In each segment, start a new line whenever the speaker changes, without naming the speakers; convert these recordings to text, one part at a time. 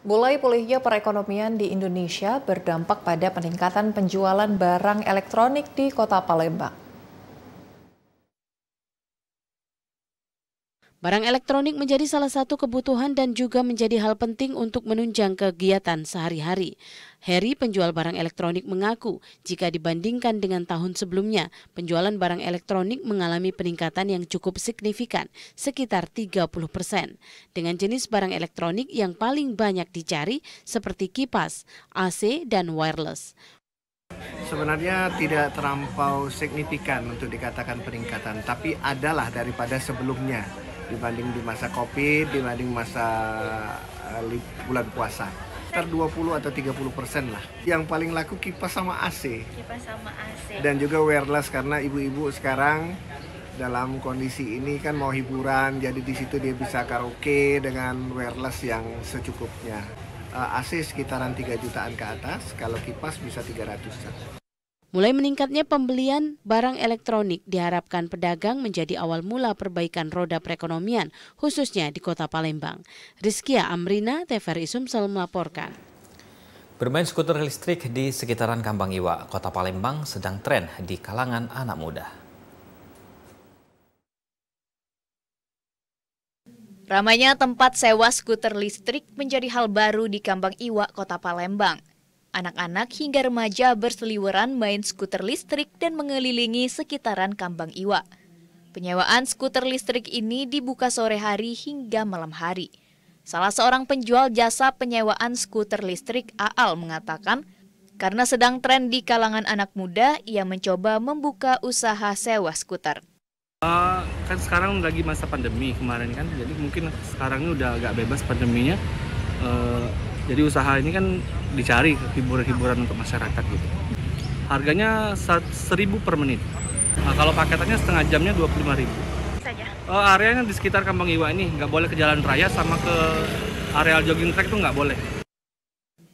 Mulai pulihnya perekonomian di Indonesia berdampak pada peningkatan
penjualan barang elektronik di kota Palembang. Barang elektronik menjadi salah satu kebutuhan dan juga menjadi hal penting untuk menunjang kegiatan sehari-hari. Heri, penjual barang elektronik, mengaku jika dibandingkan dengan tahun sebelumnya, penjualan barang elektronik mengalami peningkatan yang cukup signifikan, sekitar 30 persen. Dengan jenis barang elektronik yang paling banyak dicari, seperti kipas, AC, dan wireless.
Sebenarnya tidak terlampau signifikan untuk dikatakan peningkatan, tapi adalah daripada sebelumnya dibanding di masa COVID, dibanding masa uh, bulan puasa sekitar 20 atau 30 persen lah. Yang paling laku kipas sama AC. Kipas sama AC. Dan juga wireless karena ibu-ibu sekarang dalam kondisi ini kan mau hiburan, jadi di situ dia bisa karaoke dengan wireless yang secukupnya. Eh, AC sekitaran 3 jutaan ke atas, kalau kipas bisa 300
jutaan.
Mulai meningkatnya pembelian barang elektronik diharapkan pedagang menjadi awal mula perbaikan roda perekonomian, khususnya di kota Palembang. Rizkia Amrina, TVRI Sumsel melaporkan.
Bermain skuter listrik di sekitaran Kambang Iwa, kota Palembang sedang tren di kalangan anak muda.
Ramainya tempat sewa skuter listrik menjadi hal baru di Kambang Iwa, kota Palembang. Anak-anak hingga remaja berseliweran main skuter listrik dan mengelilingi sekitaran Kambang Iwa. Penyewaan skuter listrik ini dibuka sore hari hingga malam hari. Salah seorang penjual jasa penyewaan skuter listrik Aal mengatakan, karena sedang tren di kalangan anak muda, ia mencoba membuka usaha sewa skuter.
Uh, kan sekarang lagi masa pandemi kemarin kan, jadi mungkin sekarang ini udah agak bebas pandeminya. Uh, jadi usaha ini kan dicari hiburan-hiburan untuk masyarakat gitu. Harganya 1000 per menit. Nah, kalau paketannya setengah jamnya 25.000. Saja. Uh, areanya di sekitar Kampung Iwa ini nggak boleh ke jalan raya sama ke areal jogging track tuh nggak boleh.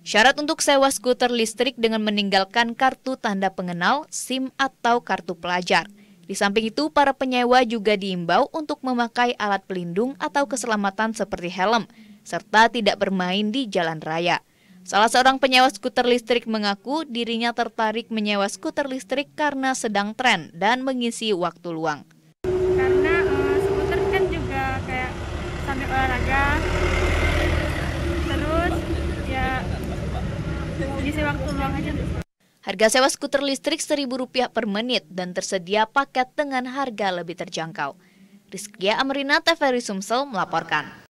Syarat untuk sewa skuter listrik dengan meninggalkan kartu tanda pengenal, SIM atau kartu pelajar. Di samping itu, para penyewa juga diimbau untuk memakai alat pelindung atau keselamatan seperti helm serta tidak bermain di jalan raya. Salah seorang penyewa skuter listrik mengaku dirinya tertarik menyewa skuter listrik karena sedang tren dan mengisi waktu luang. Karena uh, skuter kan juga kayak sambil olahraga,
terus ya mengisi waktu luang aja.
Harga sewa skuter listrik Rp1.000 per menit dan tersedia paket dengan harga lebih terjangkau. Rizkia Amrina, TVRI Sumsel melaporkan.